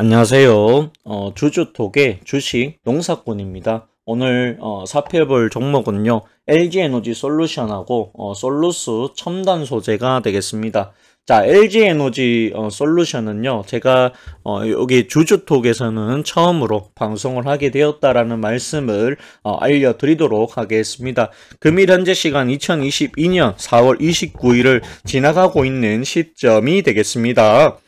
안녕하세요. 어, 주주톡의 주식 농사꾼입니다. 오늘 어, 살펴볼 종목은요. LG에너지 솔루션하고 어, 솔루스 첨단 소재가 되겠습니다. 자, LG에너지 어, 솔루션은요. 제가 어, 여기 주주톡에서는 처음으로 방송을 하게 되었다라는 말씀을 어, 알려드리도록 하겠습니다. 금일 현재 시간 2022년 4월 29일을 지나가고 있는 시점이 되겠습니다.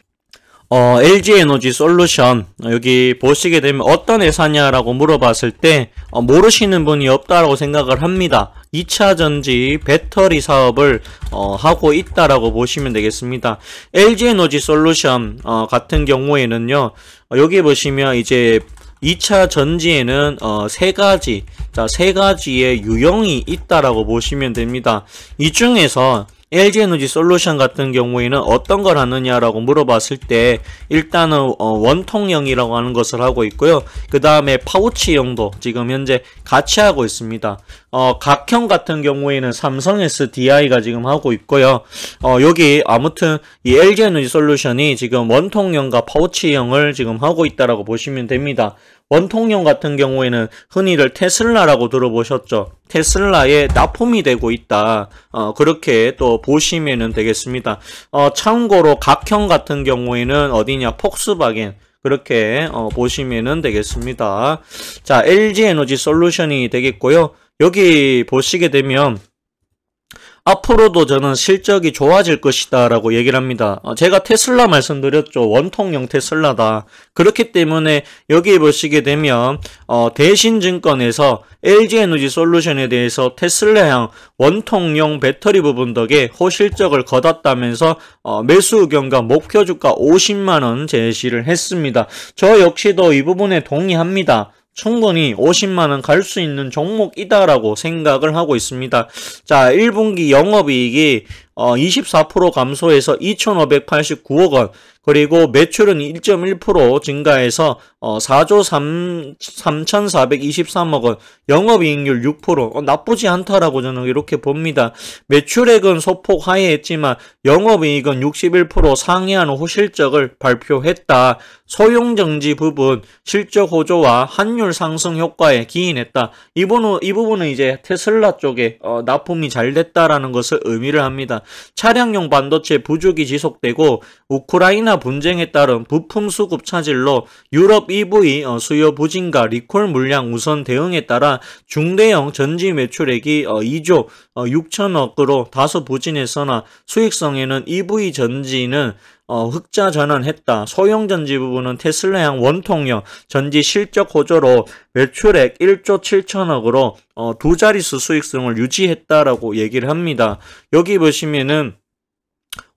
어, LG 에너지 솔루션 여기 보시게 되면 어떤 회사냐라고 물어봤을 때 어, 모르시는 분이 없다라고 생각을 합니다. 2차 전지 배터리 사업을 어, 하고 있다라고 보시면 되겠습니다. LG 에너지 솔루션 어, 같은 경우에는요. 어, 여기 보시면 이제 2차 전지에는 어, 세 가지, 자, 세 가지의 유형이 있다라고 보시면 됩니다. 이 중에서 LG에너지 솔루션 같은 경우에는 어떤 걸 하느냐라고 물어봤을 때 일단은 어, 원통형이라고 하는 것을 하고 있고요. 그 다음에 파우치형도 지금 현재 같이 하고 있습니다. 어, 각형 같은 경우에는 삼성 SDI가 지금 하고 있고요. 어, 여기 아무튼 이 LG에너지 솔루션이 지금 원통형과 파우치형을 지금 하고 있다라고 보시면 됩니다. 원통형 같은 경우에는 흔히들 테슬라라고 들어보셨죠. 테슬라에 납품이 되고 있다. 어, 그렇게 또 보시면 되겠습니다. 어, 참고로 각형 같은 경우에는 어디냐 폭스바겐 그렇게 어, 보시면 되겠습니다. 자 LG 에너지 솔루션이 되겠고요. 여기 보시게 되면 앞으로도 저는 실적이 좋아질 것이다 라고 얘기를 합니다. 어, 제가 테슬라 말씀드렸죠. 원통형 테슬라다. 그렇기 때문에 여기 보시게 되면 어, 대신증권에서 LG에너지 솔루션에 대해서 테슬라형 원통형 배터리 부분 덕에 호실적을 거뒀다면서 어, 매수 의견과 목표 주가 50만원 제시를 했습니다. 저 역시도 이 부분에 동의합니다. 충분히 50만원 갈 수 있는 종목이다라고 생각을 하고 있습니다. 자, 1분기 영업이익이 어, 24% 감소해서 2,589억 원, 그리고 매출은 1.1% 증가해서 어, 4조 3, 3,423억 원, 영업이익률 6%, 어, 나쁘지 않다라고 저는 이렇게 봅니다. 매출액은 소폭 하회했지만 영업이익은 61% 상회하는 호실적을 발표했다. 소용정지 부분, 실적 호조와 환율 상승 효과에 기인했다. 이 부분은, 이 부분은 이제 테슬라 쪽에 어, 납품이 잘 됐다라는 것을 의미를 합니다. 차량용 반도체 부족이 지속되고 우크라이나 분쟁에 따른 부품 수급 차질로 유럽 EV 어, 수요 부진과 리콜 물량 우선 대응에 따라 중대형 전지 매출액이 2조 어, 6천억으로 어, 다소 부진했으나 수익성에는 EV 전지는 어, 흑자 전환했다. 소형 전지 부분은 테슬라향 원통형 전지 실적 호조로 매출액 1조 7천억으로 어, 두 자릿수 수익성을 유지했다라고 얘기를 합니다. 여기 보시면은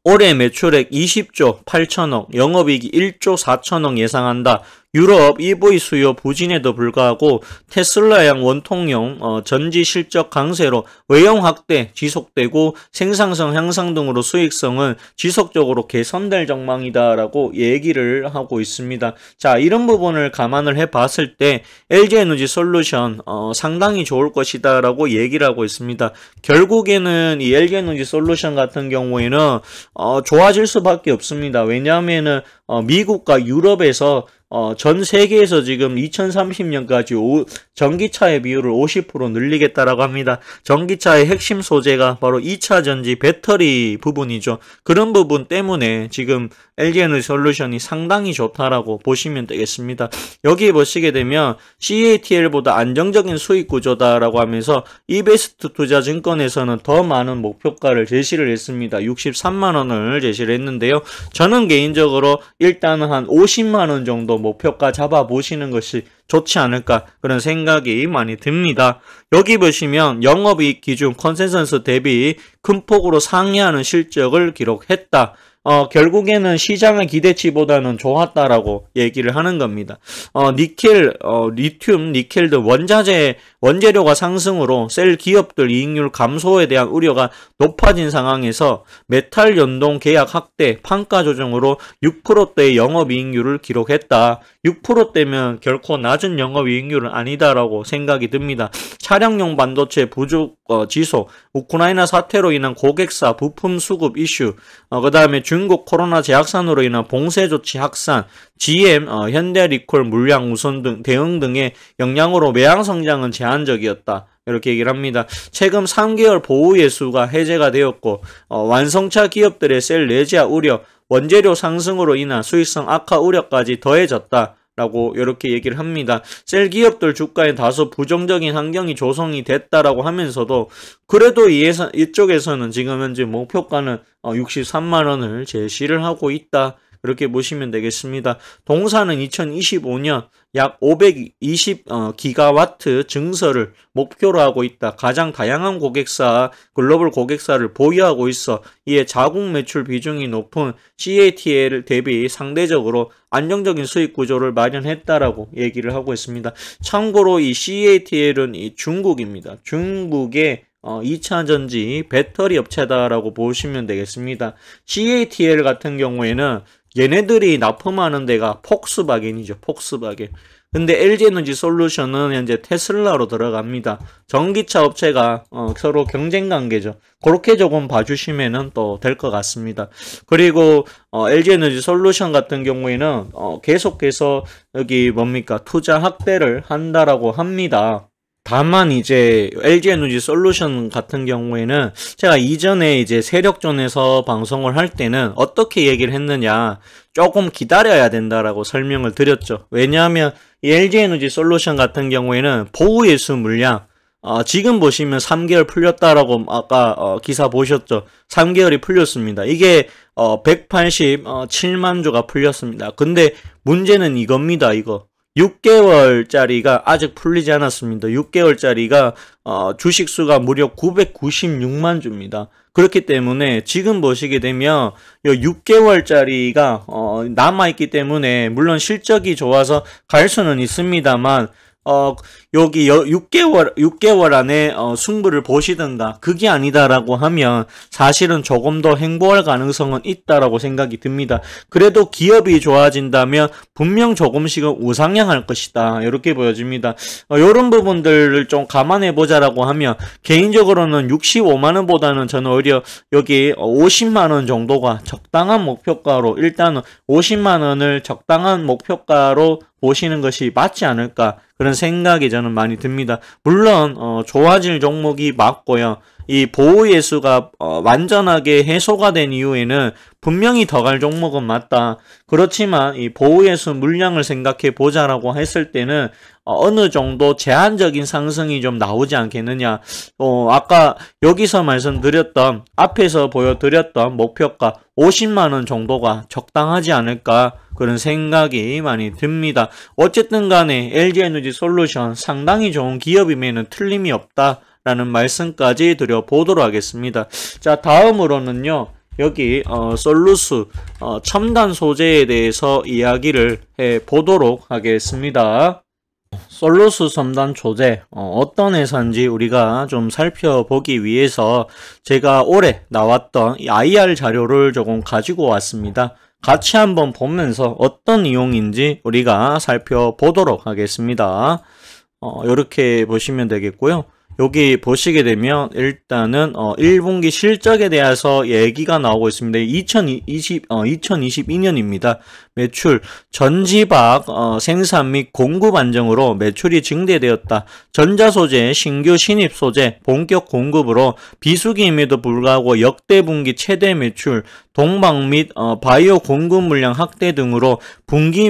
올해 매출액 20조 8천억, 영업이익이 1조 4천억 예상한다. 유럽 EV 수요 부진에도 불구하고 테슬라양 원통형 어, 전지 실적 강세로 외형 확대 지속되고 생산성 향상 등으로 수익성은 지속적으로 개선될 전망이다라고 얘기를 하고 있습니다. 자 이런 부분을 감안을 해봤을 때 LG 에너지 솔루션 어, 상당히 좋을 것이다라고 얘기를 하고 있습니다. 결국에는 이 LG 에너지 솔루션 같은 경우에는 어, 좋아질 수밖에 없습니다. 왜냐하면은 어, 미국과 유럽에서 어, 전 세계에서 지금 2030년까지 오, 전기차의 비율을 50% 늘리겠다라고 합니다. 전기차의 핵심 소재가 바로 2차 전지 배터리 부분이죠. 그런 부분 때문에 지금 l g n 의지 솔루션이 상당히 좋다라고 보시면 되겠습니다. 여기 보시게 되면 CATL보다 안정적인 수익 구조다라고 하면서 이베스트 투자증권에서는 더 많은 목표가를 제시를 했습니다. 63만 원을 제시를 했는데요. 저는 개인적으로 일단은 한 50만 원 정도 목표가 잡아보시는 것이 좋지 않을까 그런 생각이 많이 듭니다. 여기 보시면 영업이익 기준 컨센서스 대비 큰 폭으로 상회하는 실적을 기록했다. 어, 결국에는 시장의 기대치보다는 좋았다라고 얘기를 하는 겁니다. 어, 니켈, 어, 리튬, 니켈 등 원자재 원재료가 상승으로 셀 기업들 이익률 감소에 대한 우려가 높아진 상황에서 메탈 연동 계약 확대, 판가 조정으로 6%대의 영업이익률을 기록했다. 6%대면 결코 낮은 영업이익률은 아니다라고 생각이 듭니다. 차량용 반도체 부족 어, 지소, 우크라이나 사태로 인한 고객사 부품 수급 이슈, 어, 그 다음에 중국 코로나 재확산으로 인한 봉쇄 조치 확산, GM, 어, 현대리콜, 물량 우선 등 대응 등의 영향으로 매양 성장은 제한적이었다. 이렇게 얘기를 합니다. 최근 3개월 보호 예수가 해제가 되었고 어, 완성차 기업들의 셀 내자 우려, 원재료 상승으로 인한 수익성 악화 우려까지 더해졌다. 라고 이렇게 얘기를 합니다. 셀 기업들 주가에 다소 부정적인 환경이 조성이 됐다라고 하면서도 그래도 이에서, 이쪽에서는 지금 현재 목표가는 63만 어, 원을 제시를 하고 있다. 이렇게 보시면 되겠습니다. 동사는 2025년 약 520기가와트 어, 증설을 목표로 하고 있다. 가장 다양한 고객사, 글로벌 고객사를 보유하고 있어 이에 자국 매출 비중이 높은 CATL 대비 상대적으로 안정적인 수익 구조를 마련했다라고 얘기를 하고 있습니다. 참고로 이 CATL은 이 중국입니다. 중국의 어, 2차전지 배터리 업체다라고 보시면 되겠습니다. CATL 같은 경우에는 얘네들이 납품하는 데가 폭스바겐이죠. 폭스바겐. 근데 LG 에너지 솔루션은 현재 테슬라로 들어갑니다. 전기차 업체가 어, 서로 경쟁 관계죠. 그렇게 조금 봐주시면은 또될 것 같습니다. 그리고 어, LG 에너지 솔루션 같은 경우에는 어, 계속해서 여기 뭡니까 투자 확대를 한다라고 합니다. 다만 이제 LG 에너지 솔루션 같은 경우에는 제가 이전에 이제 세력전에서 방송을 할 때는 어떻게 얘기를 했느냐 조금 기다려야 된다라고 설명을 드렸죠. 왜냐하면 이 LG 에너지 솔루션 같은 경우에는 보호 예수 물량 어, 지금 보시면 3개월 풀렸다라고 아까 어, 기사 보셨죠. 3개월이 풀렸습니다. 이게 어, 187만 조가 풀렸습니다. 근데 문제는 이겁니다. 이거 6개월짜리가 아직 풀리지 않았습니다. 6개월짜리가 어, 주식수가 무려 996만 주입니다. 그렇기 때문에 지금 보시게 되면 6개월짜리가 어, 남아있기 때문에 물론 실적이 좋아서 갈 수는 있습니다만 어, 여기 6개월 6개월 안에 어, 승부를 보시든가 그게 아니다라고 하면 사실은 조금 더 행보할 가능성은 있다라고 생각이 듭니다. 그래도 기업이 좋아진다면 분명 조금씩은 우상향할 것이다 이렇게 보여집니다. 어, 이런 부분들을 좀 감안해 보자라고 하면 개인적으로는 65만 원보다는 저는 오히려 여기 50만 원 정도가 적당한 목표가로 일단은 50만 원을 적당한 목표가로 보시는 것이 맞지 않을까 그런 생각이 저는. 저는 많이 듭니다. 물론 어, 좋아질 종목이 맞고요. 이 보호 예수가 어, 완전하게 해소가 된 이후에는 분명히 더 갈 종목은 맞다. 그렇지만 이 보호 예수 물량을 생각해 보자라고 했을 때는 어, 어느 정도 제한적인 상승이 좀 나오지 않겠느냐. 어, 아까 여기서 말씀드렸던 앞에서 보여드렸던 목표가 50만 원 정도가 적당하지 않을까 그런 생각이 많이 듭니다. 어쨌든 간에 LG 에너지 솔루션 상당히 좋은 기업임에는 틀림이 없다. 라는 말씀까지 드려보도록 하겠습니다. 자 다음으로는요. 여기 어, 솔루스 어, 첨단 소재에 대해서 이야기를 해보도록 하겠습니다. 솔루스 첨단 소재 어, 떤 회사인지 우리가 좀 살펴보기 위해서 제가 올해 나왔던 IR 자료를 조금 가지고 왔습니다. 같이 한번 보면서 어떤 이용인지 우리가 살펴보도록 하겠습니다. 어, 이렇게 보시면 되겠고요. 여기 보시게 되면 일단은 어 1분기 실적에 대해서 얘기가 나오고 있습니다. 2020, 어 2022년입니다. 매출, 전지박 어, 생산 및 공급 안정으로 매출이 증대되었다. 전자소재, 신규 신입 소재, 본격 공급으로 비수기임에도 불구하고 역대 분기 최대 매출, 동방 및 어, 바이오 공급 물량 확대 등으로 분기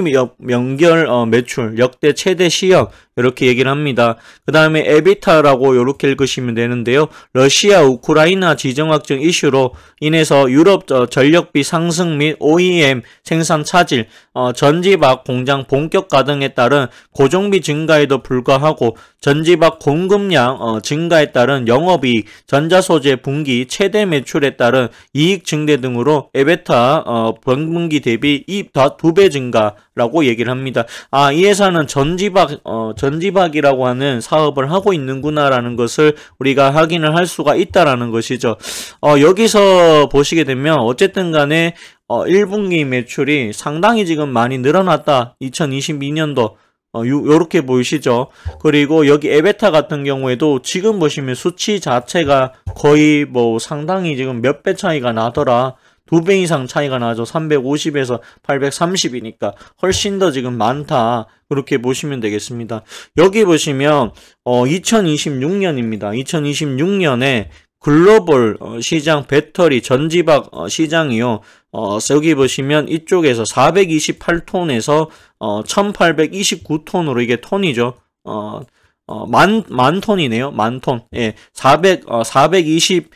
연결 어, 매출, 역대 최대 시역 이렇게 얘기를 합니다. 그 다음에 에비타라고 이렇게 읽으시면 되는데요. 러시아, 우크라이나 지정확정 이슈로 인해서 유럽 어, 전력비 상승 및 OEM 생산 차지 화학 어, 전지박 공장 본격가 등에 따른 고정비 증가에도 불구하고 전지박 공급량 어, 증가에 따른 영업이익, 전자소재 분기 최대 매출에 따른 이익 증대 등으로 에베타 어, 분기 대비 2배 증가, 라고 얘기를 합니다. 아, 이 회사는 전지박, 어, 전지박이라고 하는 사업을 하고 있는구나라는 것을 우리가 확인을 할 수가 있다라는 것이죠. 어, 여기서 보시게 되면 어쨌든 간에 어, 1분기 매출이 상당히 지금 많이 늘어났다. 2022년도. 어, 요, 요렇게 보이시죠? 그리고 여기 에베타 같은 경우에도 지금 보시면 수치 자체가 거의 뭐 상당히 지금 몇 배 차이가 나더라. 두배 이상 차이가 나죠. 350에서 830이니까 훨씬 더 지금 많다. 그렇게 보시면 되겠습니다. 여기 보시면 어, 2026년입니다. 2026년에 글로벌 어, 시장 배터리 전지박 어, 시장이요. 어, 여기 보시면 이쪽에서 428톤에서 어, 1829톤으로 이게 톤이죠. 어, 어, 만, 만 톤이네요. 만 톤. 예. 400, 어, 420,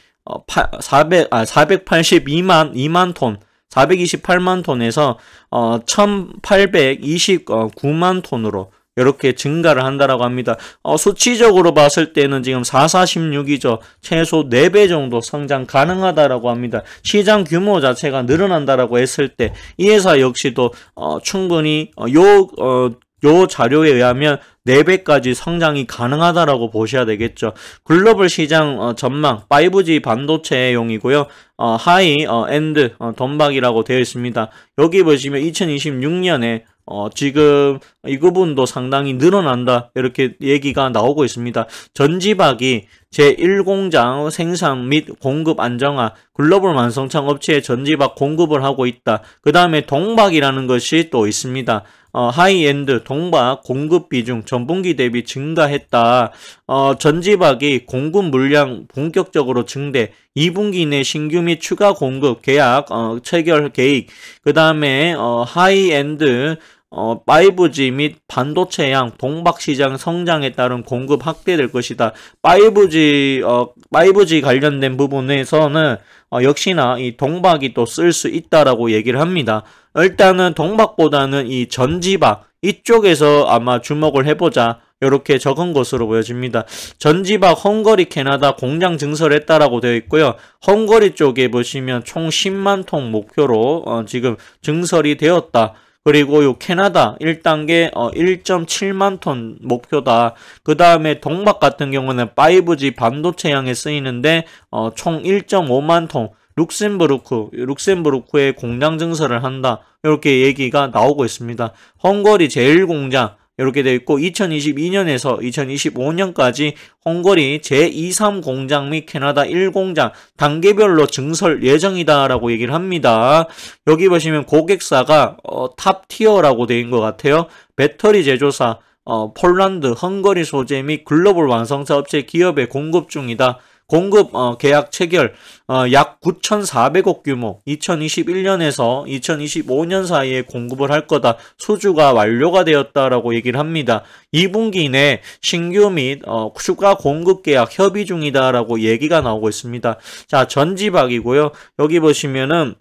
400, 어, 아, 482만 2만 톤, 428만 톤에서 어, 1829만 톤으로 이렇게 증가를 한다라고 합니다. 어, 수치적으로 봤을 때는 지금 446이죠. 최소 4배 정도 성장 가능하다라고 합니다. 시장 규모 자체가 늘어난다라고 했을 때 이 회사 역시도 어, 충분히 어, 요, 어, 요 자료에 의하면 4배까지 성장이 가능하다라고 보셔야 되겠죠. 글로벌 시장 어, 전망 5G 반도체용이고요. 어, 하이 어, 엔드 어, 덤박이라고 되어 있습니다. 여기 보시면 2026년에 어, 지금 이 부분도 상당히 늘어난다 이렇게 얘기가 나오고 있습니다. 전지박이 제1공장 생산 및 공급 안정화 글로벌 만성창 업체에 전지박 공급을 하고 있다. 그 다음에 동박이라는 것이 또 있습니다. 어, 하이엔드 동박 공급 비중 전분기 대비 증가했다. 어, 전지박이 공급 물량 본격적으로 증대 2분기 내 신규 및 추가 공급 계약 어, 체결 계획 그 다음에 어, 하이엔드 어, 5G 및 반도체 양 동박 시장 성장에 따른 공급 확대될 것이다. 5G 어, 5G 관련된 부분에서는 어, 역시나 이 동박이 또 쓸 수 있다라고 얘기를 합니다. 일단은 동박보다는 이 전지박 이쪽에서 아마 주목을 해보자 이렇게 적은 것으로 보여집니다. 전지박 헝거리 캐나다 공장 증설했다라고 되어 있고요. 헝거리 쪽에 보시면 총 10만 통 목표로 어 지금 증설이 되었다. 그리고 요 캐나다 1단계 1.7만 어, 톤 목표다. 그 다음에 동박 같은 경우는 5G 반도체 양에 쓰이는데 어, 총 1.5만 톤. 룩셈부르크, 룩셈부르크의 공장 증설을 한다. 이렇게 얘기가 나오고 있습니다. 헝거리 제1공장, 이렇게 되어 있고 2022년에서 2025년까지 헝거리 제2, 3공장 및 캐나다 1공장 단계별로 증설 예정이다라고 얘기를 합니다. 여기 보시면 고객사가 어, 탑티어라고 되어 있는 것 같아요. 배터리 제조사, 어, 폴란드, 헝거리 소재 및 글로벌 완성차 업체 기업에 공급 중이다. 공급 어, 계약 체결 어, 약 9,400억 규모 2021년에서 2025년 사이에 공급을 할 거다. 수주가 완료가 되었다라고 얘기를 합니다. 2분기 내 신규 및 어, 추가 공급 계약 협의 중이다라고 얘기가 나오고 있습니다. 자, 전지박이고요. 여기 보시면은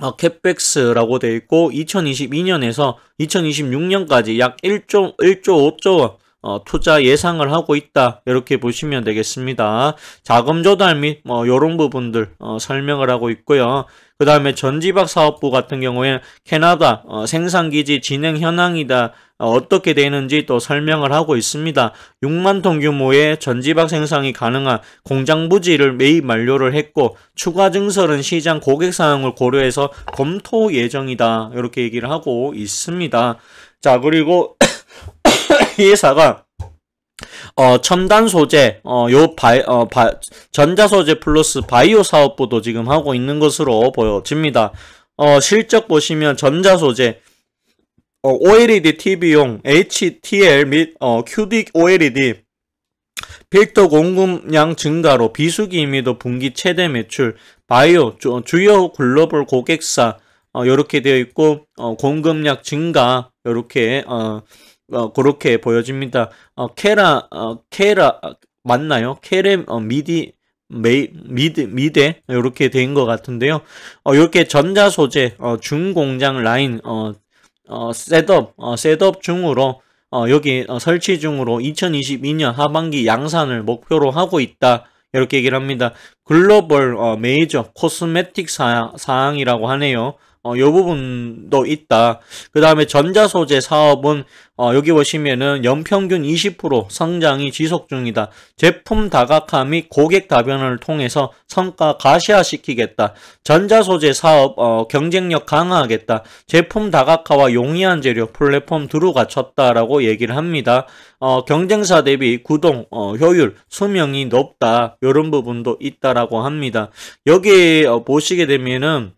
어, 캡백스라고 되어 있고 2022년에서 2026년까지 약 1조 1조 5조 원 어, 투자 예상을 하고 있다 이렇게 보시면 되겠습니다. 자금 조달 및뭐 이런 부분들 어, 설명을 하고 있고요. 그 다음에 전지박 사업부 같은 경우에 캐나다 어, 생산기지 진행 현황이다 어, 어떻게 되는지 또 설명을 하고 있습니다. 6만 톤 규모의 전지박 생산이 가능한 공장 부지를 매입 만료를 했고 추가 증설은 시장 고객 사항을 고려해서 검토 예정이다 이렇게 얘기를 하고 있습니다. 자 그리고 피해사가 어, 첨단 소재, 어, 요 바이, 어, 바, 전자 소재 플러스 바이오 사업부도 지금 하고 있는 것으로 보여집니다. 어, 실적 보시면 전자 소재, 어, OLED TV용 HTL 및 어, QD e OLED 필터 공급량 증가로 비수기 임의도 분기 최대 매출, 바이오 주, 주요 글로벌 고객사 어, 이렇게 되어 있고 어, 공급량 증가 이렇게 어, 어, 그렇게 보여집니다. 어, 케라, 어, 케라, 어, 맞나요? 케레, 어, 미디, 메이, 미드, 미대 이렇게 된 것 같은데요. 어, 이렇게 전자 소재, 어, 중공장 라인, 어, 어, 셋업, 어, 셋업 중으로 어, 여기 어, 설치 중으로 2022년 하반기 양산을 목표로 하고 있다. 이렇게 얘기를 합니다. 글로벌 어, 메이저 코스메틱 사항이라고 하네요. 어, 요 부분도 있다. 그 다음에 전자소재 사업은 어, 여기 보시면은 연평균 20% 성장이 지속 중이다. 제품 다각화 및 고객 다변화를 통해서 성과 가시화시키겠다. 전자소재 사업 어, 경쟁력 강화하겠다. 제품 다각화와 용이한 재료 플랫폼 두루 갖췄다라고 얘기를 합니다. 어, 경쟁사 대비 구동 어, 효율 수명이 높다. 이런 부분도 있다라고 합니다. 여기 어, 보시게 되면은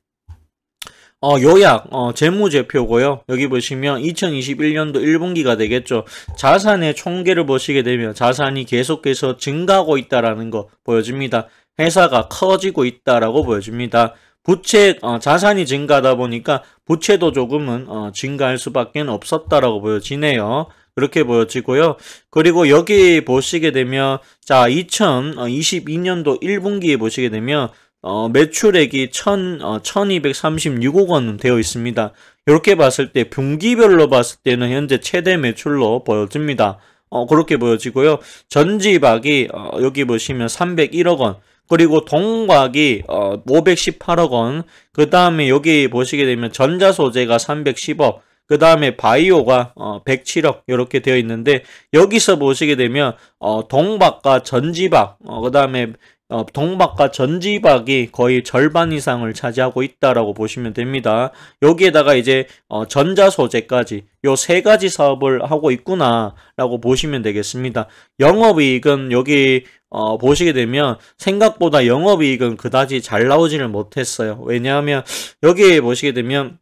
어, 요약, 어, 재무제표고요. 여기 보시면 2021년도 1분기가 되겠죠. 자산의 총계를 보시게 되면 자산이 계속해서 증가하고 있다라는 거 보여집니다. 회사가 커지고 있다라고 보여집니다. 부채, 어, 자산이 증가하다 보니까 부채도 조금은 어, 증가할 수밖에 없었다라고 보여지네요. 그렇게 보여지고요. 그리고 여기 보시게 되면 자 2022년도 1분기에 보시게 되면 어, 매출액이 1236억 어, 원 되어 있습니다. 이렇게 봤을 때 분기별로 봤을 때는 현재 최대 매출로 보여집니다. 어, 그렇게 보여지고요. 전지박이 어, 여기 보시면 301억 원, 그리고 동곽이 어, 518억 원, 그 다음에 여기 보시게 되면 전자소재가 310억, 그 다음에 바이오가 어, 107억 이렇게 되어 있는데 여기서 보시게 되면 어, 동박과 전지박, 어, 그 다음에 어, 동박과 전지박이 거의 절반 이상을 차지하고 있다라고 보시면 됩니다. 여기에다가 이제 어, 전자 소재까지 요 세 가지 사업을 하고 있구나라고 보시면 되겠습니다. 영업이익은 여기 어, 보시게 되면 생각보다 영업이익은 그다지 잘 나오지를 못했어요. 왜냐하면 여기 보시게 되면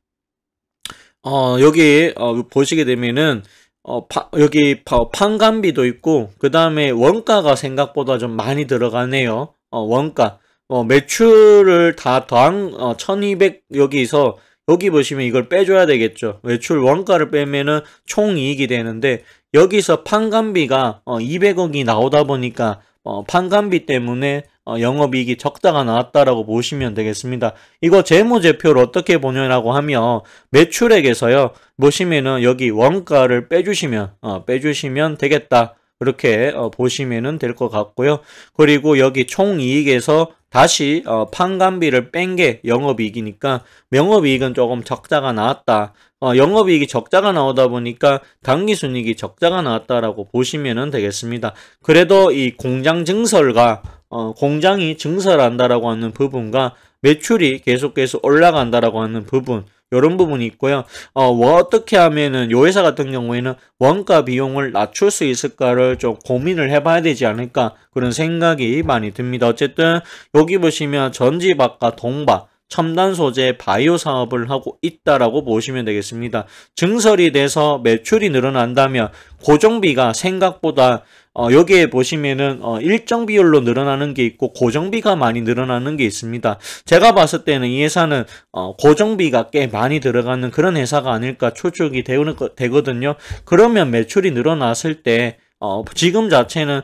어, 여기 어, 보시게 되면은 어, 파, 여기 파, 판관비도 있고 그 다음에 원가가 생각보다 좀 많이 들어가네요. 어, 원가 어, 매출을 다 더한 어, 1200 여기서 여기 보시면 이걸 빼줘야 되겠죠. 매출 원가를 빼면은 총이익이 되는데 여기서 판관비가 어, 200억이 나오다 보니까 어, 판관비 때문에 어, 영업이익이 적다가 나왔다라고 보시면 되겠습니다. 이거 재무제표를 어떻게 보냐라고 하면 매출액에서요. 보시면은 여기 원가를 빼주시면 어, 빼주시면 되겠다. 그렇게 어, 보시면 될 것 같고요. 그리고 여기 총이익에서 다시 어, 판관비를 뺀 게 영업이익이니까 영업이익은 조금 적자가 나왔다. 어, 영업이익이 적자가 나오다 보니까 당기순이익이 적자가 나왔다라고 보시면 되겠습니다. 그래도 이 공장 증설과 어, 공장이 증설한다라고 하는 부분과 매출이 계속해서 올라간다라고 하는 부분 이런 부분이 있고요. 어, 뭐 어떻게 하면은 요 회사 같은 경우에는 원가 비용을 낮출 수 있을까를 좀 고민을 해봐야 되지 않을까 그런 생각이 많이 듭니다. 어쨌든 여기 보시면 전지박과 동박 첨단 소재 바이오 사업을 하고 있다라고 보시면 되겠습니다. 증설이 돼서 매출이 늘어난다면 고정비가 생각보다 어, 여기에 보시면은 어, 일정 비율로 늘어나는 게 있고 고정비가 많이 늘어나는 게 있습니다. 제가 봤을 때는 이 회사는 어, 고정비가 꽤 많이 들어가는 그런 회사가 아닐까 추측이 되는, 되거든요. 그러면 매출이 늘어났을 때 어, 지금 자체는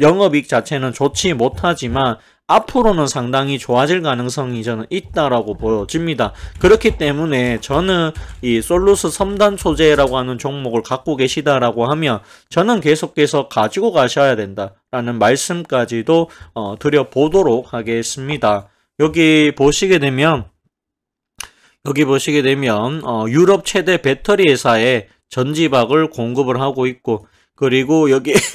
영업이익 자체는 좋지 못하지만 앞으로는 상당히 좋아질 가능성이 저는 있다라고 보여집니다. 그렇기 때문에 저는 이 솔루스 섬단 소재라고 하는 종목을 갖고 계시다라고 하면 저는 계속해서 가지고 가셔야 된다라는 말씀까지도 어, 드려보도록 하겠습니다. 여기 보시게 되면 여기 보시게 되면 어, 유럽 최대 배터리 회사에 전지박을 공급을 하고 있고 그리고 여기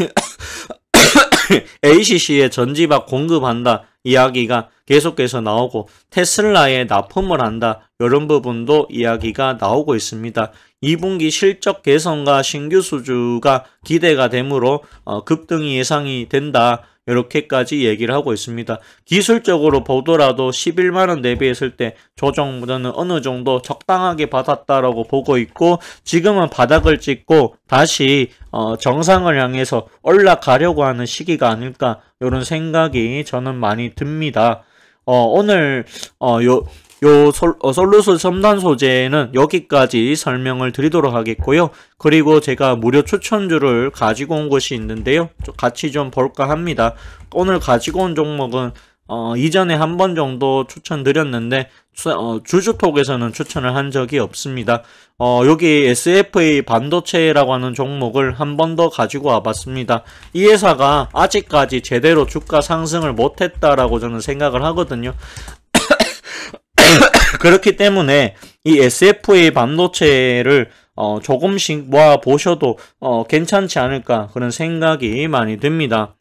그 ACC에 전지박 공급한다 이야기가 계속해서 나오고 테슬라에 납품을 한다 이런 부분도 이야기가 나오고 있습니다. 2분기 실적 개선과 신규 수주가 기대가 되므로 어, 급등이 예상이 된다. 이렇게까지 얘기를 하고 있습니다. 기술적으로 보더라도 11만원 대비했을 때 조정보다는 어느 정도 적당하게 받았다라고 보고 있고 지금은 바닥을 찍고 다시 어, 정상을 향해서 올라가려고 하는 시기가 아닐까 이런 생각이 저는 많이 듭니다. 어, 오늘 어, 요요 솔, 어, 솔루스 첨단 소재는 여기까지 설명을 드리도록 하겠고요. 그리고 제가 무료 추천주를 가지고 온 것이 있는데요. 같이 좀 볼까 합니다. 오늘 가지고 온 종목은 어, 이전에 한 번 정도 추천드렸는데 어, 주주톡에서는 추천을 한 적이 없습니다. 어, 여기 SFA 반도체라고 하는 종목을 한 번 더 가지고 와봤습니다. 이 회사가 아직까지 제대로 주가 상승을 못했다라고 저는 생각을 하거든요. 그렇기 때문에 이 SFA 반도체를 어, 조금씩 모아 보셔도 어, 괜찮지 않을까 그런 생각이 많이 듭니다.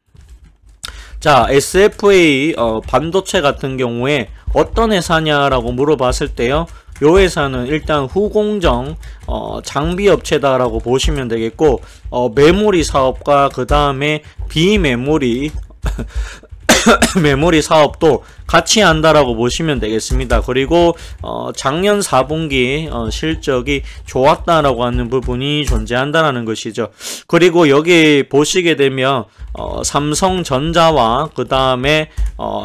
자, SFA 어, 반도체 같은 경우에 어떤 회사냐라고 물어봤을 때요. 요 회사는 일단 후공정 어, 장비 업체다라고 보시면 되겠고 어, 메모리 사업과 그 다음에 비메모리 메모리 사업도 같이 한다라고 보시면 되겠습니다. 그리고 어, 작년 4분기 어, 실적이 좋았다라고 하는 부분이 존재한다라는 것이죠. 그리고 여기 보시게 되면 어, 삼성전자와 그 다음에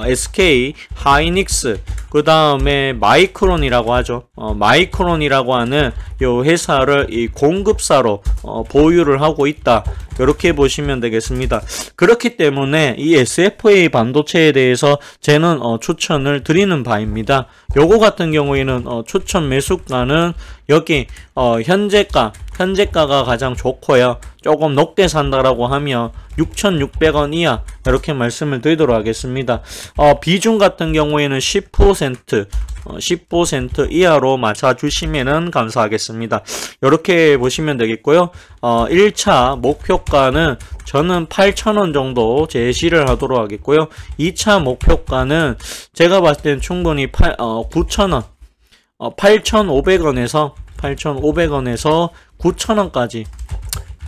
SK 어, 하이닉스 그 다음에 마이크론이라고 하죠. 어, 마이크론이라고 하는 이 회사를 이 공급사로 어, 보유를 하고 있다. 이렇게 보시면 되겠습니다. 그렇기 때문에 이 SFA 반도체에 대해서 쟤는 어, 추천을 드리는 바입니다. 요거 같은 경우에는 어, 추천 매수가는 여기 어, 현재가 현재가가 가장 좋고요. 조금 높게 산다라고 하면 6,600원 이하 이렇게 말씀을 드리도록 하겠습니다. 어, 비중 같은 경우에는 10% 10% 어, 이하로 맞춰주시면 감사하겠습니다. 이렇게 보시면 되겠고요. 어, 1차 목표가는 저는 8,000원 정도 제시를 하도록 하겠고요. 2차 목표가는 제가 봤을 땐 충분히 어, 9,000원, 어, 8,500원에서 8,500원에서 9,000원까지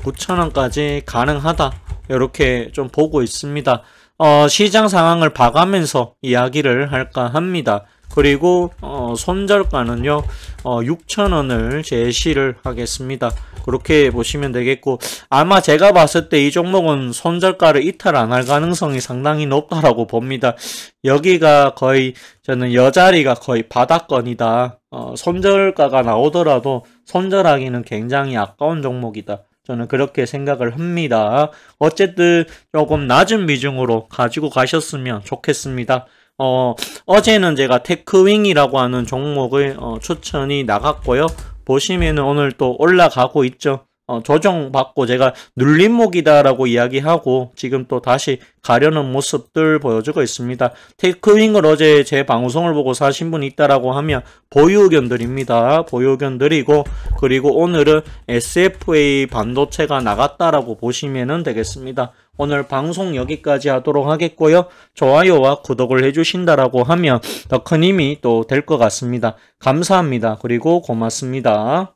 9,000원까지 가능하다 이렇게 좀 보고 있습니다. 어, 시장 상황을 봐가면서 이야기를 할까 합니다. 그리고 어, 손절가는요 어, 6,000원을 제시를 하겠습니다. 그렇게 보시면 되겠고 아마 제가 봤을 때 이 종목은 손절가를 이탈 안 할 가능성이 상당히 높다라고 봅니다. 여기가 거의 저는 여자리가 거의 바닥권이다. 어, 손절가가 나오더라도 손절하기는 굉장히 아까운 종목이다. 저는 그렇게 생각을 합니다. 어쨌든 조금 낮은 비중으로 가지고 가셨으면 좋겠습니다. 어, 어제는 제가 테크윙이라고 하는 종목을 어, 추천이 나갔고요. 보시면 오늘 또 올라가고 있죠. 어, 조정받고 제가 눌림목이다라고 이야기하고 지금 또 다시 가려는 모습들 보여주고 있습니다. 테크윙을 어제 제 방송을 보고 사신 분이 있다라고 하면 보유 견들입니다 보유 견들이고 그리고 오늘은 SFA 반도체가 나갔다라고 보시면 되겠습니다. 오늘 방송 여기까지 하도록 하겠고요. 좋아요와 구독을 해주신다라고 하면 더 큰 힘이 또 될 것 같습니다. 감사합니다. 그리고 고맙습니다.